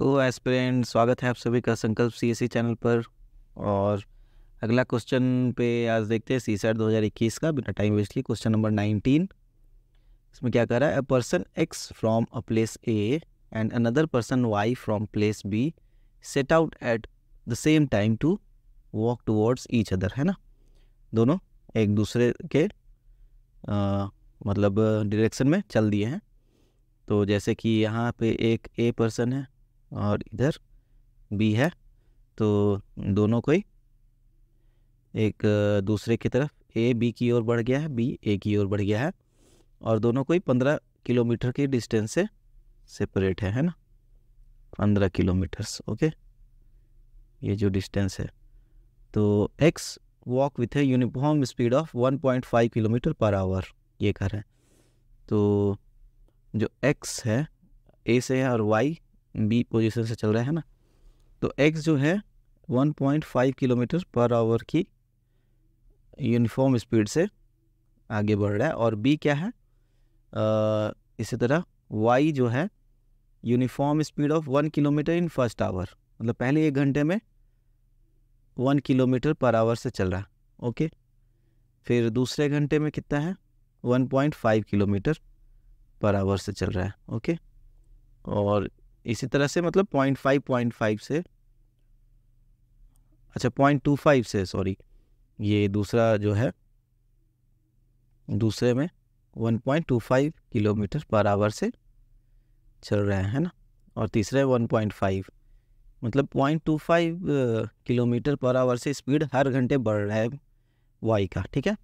hello तो aspirant स्वागत है आप सभी का संकल्प सीएससी e चैनल पर और अगला क्वेश्चन पे आज देखते हैं सी सेट e दो का बिना टाइम वेस्ट किए क्वेश्चन नंबर 19 इसमें क्या कर रहा है a person X from a place A and another person Y from place B set out at the same time to walk towards each other है ना दोनों एक दूसरे के आ, मतलब डायरेक्शन में चल दिए हैं तो जैसे कि यहाँ पे एक ए पर्सन है और इधर बी है तो दोनों को ही एक दूसरे की तरफ ए बी की ओर बढ़ गया है बी ए की ओर बढ़ गया है और दोनों को ही पंद्रह किलोमीटर के डिस्टेंस से सेपरेट है है ना पंद्रह किलोमीटर्स ओके ये जो डिस्टेंस है तो X walk with a uniform speed of one point five kilometre per hour ये कह रहे हैं तो जो एक्स है ए से है और वाई बी पोजीशन से चल रहा है ना तो एक्स जो है 1.5 किलोमीटर पर आवर की यूनिफॉर्म स्पीड से आगे बढ़ रहा है और बी क्या है आ, इसी तरह वाई जो है uniform speed of one kilometre in first hour मतलब पहले एक घंटे में वन किलोमीटर पर आवर से चल रहा है ओके फिर दूसरे घंटे में कितना है 1.5 किलोमीटर पर आवर से चल रहा है ओके और इसी तरह से मतलब पॉइंट फाइव पॉइंट फाइव से अच्छा पॉइंट टू फाइव से सॉरी ये दूसरा जो है दूसरे में one point two five kilometre per hour से चल रहे हैं ना और तीसरे वन पॉइंट फाइव मतलब point two five kilometre per hour से स्पीड हर घंटे बढ़ रहा है वाई का ठीक है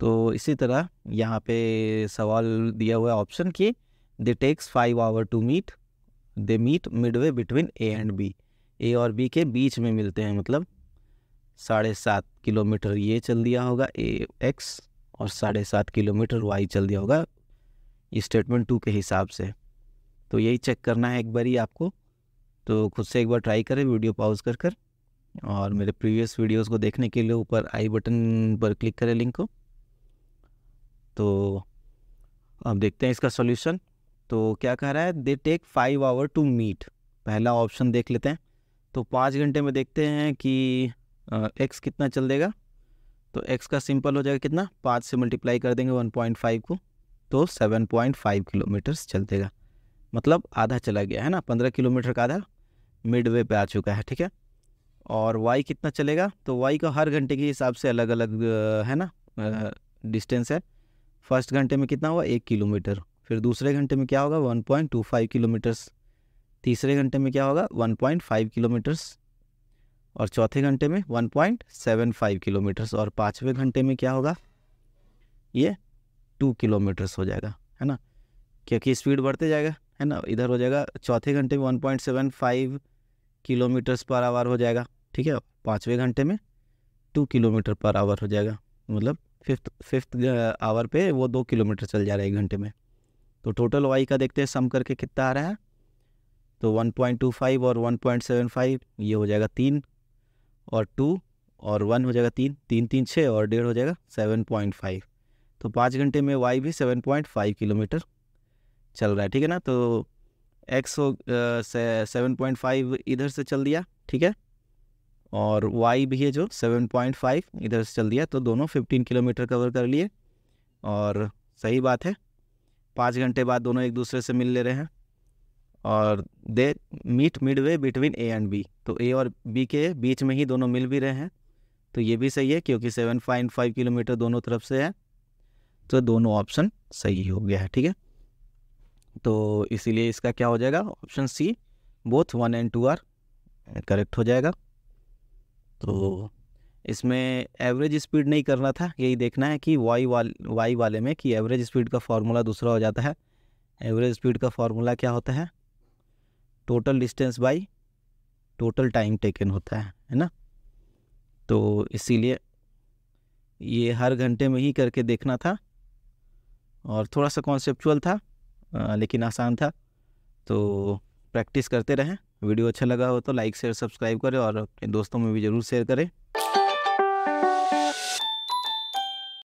तो इसी तरह यहाँ पे सवाल दिया हुआ ऑप्शन कि they takes five hour to meet they meet midway between A and B A और बी के बीच में मिलते हैं मतलब साढ़े सात किलोमीटर ये चल दिया होगा ए एक्स और साढ़े सात किलोमीटर वाई चल दिया होगा स्टेटमेंट टू के हिसाब से तो यही चेक करना है एक बार ही आपको तो खुद से एक बार ट्राई करें वीडियो पॉज कर कर और मेरे प्रीवियस वीडियोस को देखने के लिए ऊपर आई बटन पर क्लिक करें लिंक को तो अब देखते हैं इसका सॉल्यूशन तो क्या कह रहा है they take five hour to meet पहला ऑप्शन देख लेते हैं तो पाँच घंटे में देखते हैं कि एक्स कितना चल देगा तो एक्स का सिंपल हो जाएगा कितना पाँच से मल्टीप्लाई कर देंगे वन पॉइंट फाइव को तो सेवन पॉइंट फाइव किलोमीटर्स चल देगा मतलब आधा चला गया है ना पंद्रह किलोमीटर का आधा मिड वे पर आ चुका है ठीक है और वाई कितना चलेगा तो वाई का हर घंटे के हिसाब से अलग अलग है ना डिस्टेंस है फर्स्ट घंटे में कितना हुआ एक किलोमीटर फिर दूसरे घंटे में क्या होगा 1.25 किलोमीटर्स तीसरे घंटे में क्या होगा 1.5 किलोमीटर्स और चौथे घंटे में 1.75 किलोमीटर्स और पाँचवें घंटे में क्या होगा ये टू किलोमीटर्स हो जाएगा है ना क्योंकि स्पीड बढ़ते जाएगा है ना इधर हो जाएगा चौथे घंटे में वन किलोमीटर्स पर आवर हो जाएगा ठीक है पाँचवें घंटे में टू किलोमीटर पर आवर हो जाएगा मतलब फिफ्थ फिफ्थ आवर पे वो दो किलोमीटर चल जा रहा है एक घंटे में तो टोटल वाई का देखते हैं सम करके कितना आ रहा है तो 1.25 और 1.75 ये हो जाएगा तीन और टू और वन हो जाएगा तीन तीन तीन छः और डेढ़ हो जाएगा सेवन पॉइंट फाइव तो पाँच घंटे में वाई भी सेवन पॉइंट फाइव किलोमीटर चल रहा है ठीक है ना तो एक्स हो सेवन पॉइंट फाइव इधर से चल दिया ठीक है और वाई भी है जो सेवन पॉइंट फाइव इधर से चल दिया तो दोनों फिफ्टीन किलोमीटर कवर कर लिए और सही बात है पाँच घंटे बाद दोनों एक दूसरे से मिल ले रहे हैं और they meet midway between A and B तो ए और बी के बीच में ही दोनों मिल भी रहे हैं तो ये भी सही है क्योंकि सेवन पॉइंट फाइव किलोमीटर दोनों तरफ से है तो दोनों ऑप्शन सही हो गया है ठीक है तो इसीलिए इसका क्या हो जाएगा option C both one and two are correct हो जाएगा तो इसमें एवरेज स्पीड नहीं करना था यही देखना है कि वाई वाल वाई वाले में कि एवरेज स्पीड का फार्मूला दूसरा हो जाता है एवरेज स्पीड का फार्मूला क्या होता है total distance by total time taken होता है है ना तो इसीलिए ये हर घंटे में ही करके देखना था और थोड़ा सा कॉन्सेपचुअल था आ, लेकिन आसान था तो प्रैक्टिस करते रहें वीडियो अच्छा लगा हो तो लाइक शेयर सब्सक्राइब करें और अपने दोस्तों में भी ज़रूर शेयर करें